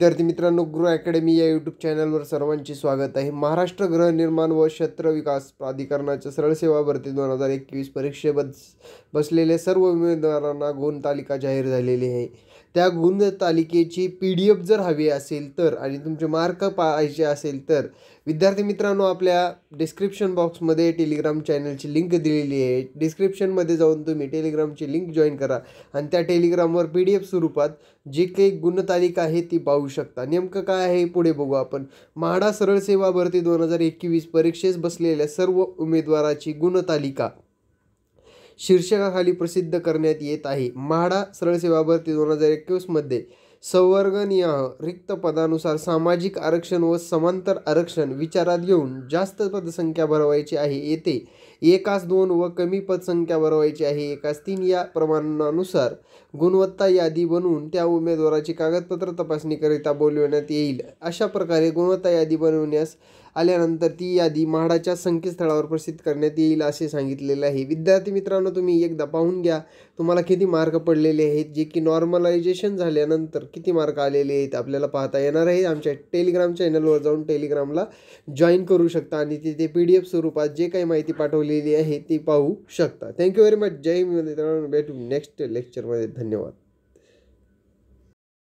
विद्यार्थी मित्रांनो गृह अकॅडमी या यूट्यूब चॅनलवर सर्वांचे स्वागत आहे महाराष्ट्र गृहनिर्माण व क्षेत्र विकास प्राधिकरणाच्या सरळ सेवा भरती दोन हजार एकवीस परीक्षेबद्ध बसलेल्या सर्व उमेदवारांना गुणतालिका जाहीर झालेली आहे त्या गुणतालिकेची पी डी एफ जर हवी असेल तर आणि तुमचे मार्क पाहायचे असेल तर विद्यार्थी मित्रांनो आपल्या डिस्क्रिप्शन बॉक्समध्ये टेलिग्राम चॅनलची लिंक दिलेली आहे डिस्क्रिप्शनमध्ये जाऊन तुम्ही टेलिग्रामची लिंक जॉईन करा आणि त्या टेलिग्रामवर पी डी एफ स्वरूपात जी काही गुणतालिका आहे ती पाहू शकता नेमकं काय आहे पुढे बघू आपण म्हाडा सरळ सेवा भरती दोन हजार एकवीस परीक्षेस बसलेल्या सर्व उमेदवाराची गुणतालिका शीर्षकाखाली प्रसिद्ध करण्यात येत आहे म्हाडा सरळ सेवा भरती दोन हजार एकवीसमध्ये संवर्गनीय रिक्त पदानुसार सामाजिक आरक्षण व समांतर आरक्षण विचारात घेऊन जास्त पदसंख्या भरवायची आहे येथे एकास दोन व कमी पदसंख्या भरवायची आहे एकास तीन या प्रमाणानुसार गुणवत्ता यादी बनवून त्या उमेदवाराची कागदपत्र तपासणीकरिता बोलविण्यात येईल अशा प्रकारे गुणवत्ता यादी बनवण्यास आल्यानंतर ती यादी म्हाडाच्या संकेतस्थळावर प्रसिद्ध करण्यात येईल असे सांगितलेलं आहे विद्यार्थी मित्रांनो तुम्ही एकदा पाहून घ्या तुम्हाला किती मार्क पडलेले आहेत जे की नॉर्मलायझेशन झाल्यानंतर किती मार्क आलेले आहेत आपल्याला पाहता येणार आहे आमच्या टेलिग्राम चॅनलवर जाऊन टेलिग्रामला जॉईन करू शकता आणि तिथे पी डी एफ स्वरूपात जे काही माहिती पाठवलेली आहे ती पाहू शकता थँक्यू व्हेरी मच जय मित्रांनो भेटू नेक्स्ट लेक्चरमध्ये धन्यवाद